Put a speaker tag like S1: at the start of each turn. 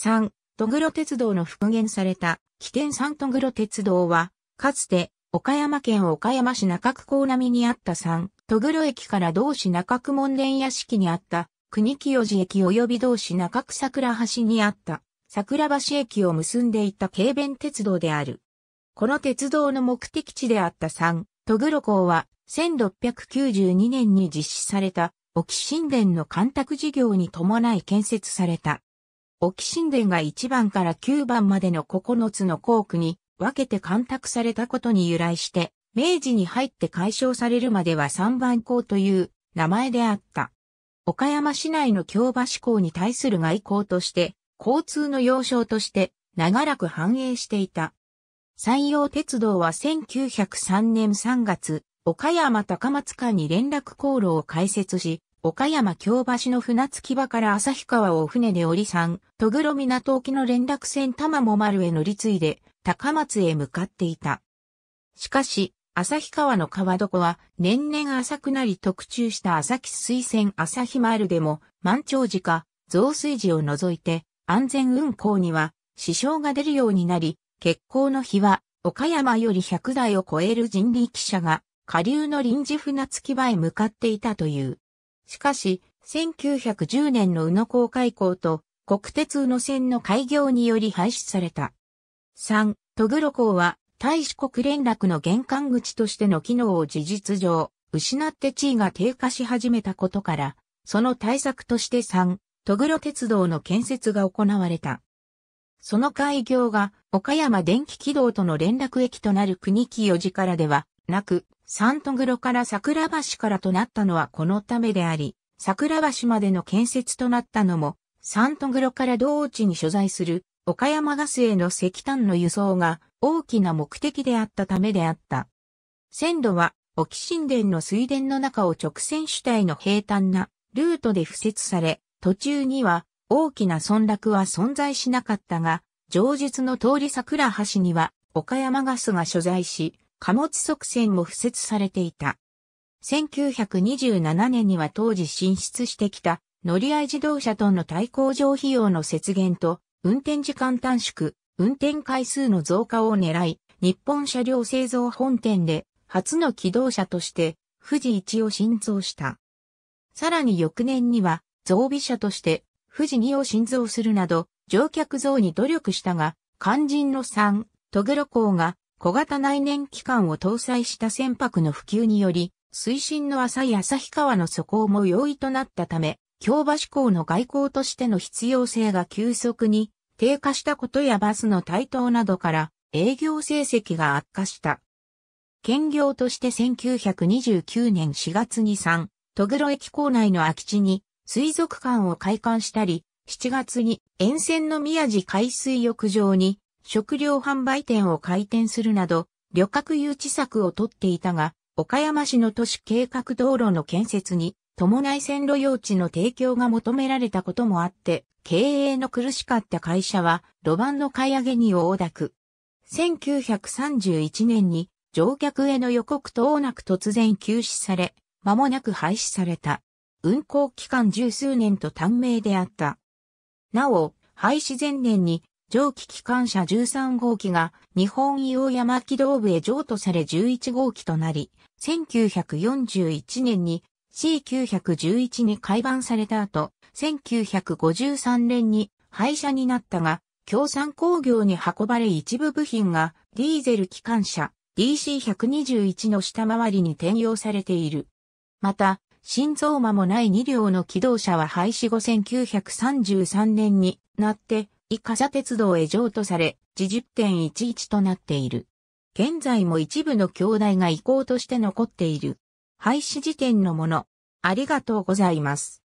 S1: 3、トグロ鉄道の復元された、起点3トグロ鉄道は、かつて、岡山県岡山市中区港並みにあった3、トグロ駅から同市中区門田屋敷にあった、国清寺駅及び同市中区桜橋にあった、桜橋駅を結んでいた軽便鉄道である。この鉄道の目的地であった3、トグロ港は、1692年に実施された、沖新田の干拓事業に伴い建設された。沖神殿が1番から9番までの9つの校区に分けて干拓されたことに由来して、明治に入って解消されるまでは3番校という名前であった。岡山市内の京橋港に対する外交として、交通の要衝として長らく繁栄していた。山陽鉄道は1903年3月、岡山高松間に連絡航路を開設し、岡山京橋の船着き場から旭川を船で降り山、戸黒港沖の連絡船玉も丸へ乗り継いで、高松へ向かっていた。しかし、旭川の川床は年々浅くなり特注した浅木水船朝日丸でも満潮時か増水時を除いて安全運航には支障が出るようになり、欠航の日は岡山より100台を超える人力車が下流の臨時船着き場へ向かっていたという。しかし、1910年の宇野港開港と国鉄宇野線の開業により廃止された。3、戸黒港は大使国連絡の玄関口としての機能を事実上、失って地位が低下し始めたことから、その対策として3、戸黒鉄道の建設が行われた。その開業が岡山電気軌道との連絡駅となる国木四寺からではなく、サントグロから桜橋からとなったのはこのためであり、桜橋までの建設となったのも、サントグロから同地に所在する岡山ガスへの石炭の輸送が大きな目的であったためであった。線路は、沖神殿の水田の中を直線主体の平坦なルートで敷設され、途中には大きな村落は存在しなかったが、上述の通り桜橋には岡山ガスが所在し、貨物側線も付設されていた。1927年には当時進出してきた乗り合い自動車との対抗上費用の節減と運転時間短縮、運転回数の増加を狙い、日本車両製造本店で初の機動車として富士一を新造した。さらに翌年には増備車として富士二を新造するなど乗客増に努力したが、肝心の3、トグロ港が小型内燃機関を搭載した船舶の普及により、水深の浅い旭川の底行も容易となったため、京橋港の外交としての必要性が急速に低下したことやバスの台頭などから営業成績が悪化した。兼業として1929年4月に3、戸黒駅構内の空き地に水族館を開館したり、7月に沿線の宮地海水浴場に食料販売店を開店するなど、旅客誘致策をとっていたが、岡山市の都市計画道路の建設に、伴い線路用地の提供が求められたこともあって、経営の苦しかった会社は、路盤の買い上げに大濁。1931年に、乗客への予告等なく突然休止され、間もなく廃止された。運行期間十数年と短命であった。なお、廃止前年に蒸気機関車13号機が日本伊予山軌道部へ譲渡され11号機となり、1941年に C911 に改版された後、1953年に廃車になったが、共産工業に運ばれ一部部品がディーゼル機関車 DC121 の下回りに転用されている。また、心臓間もない2両の機動車は廃止後1933年になって以下車鉄道へ譲渡され、自10.11となっている。現在も一部の兄弟が遺構として残っている。廃止時点のもの。ありがとうございます。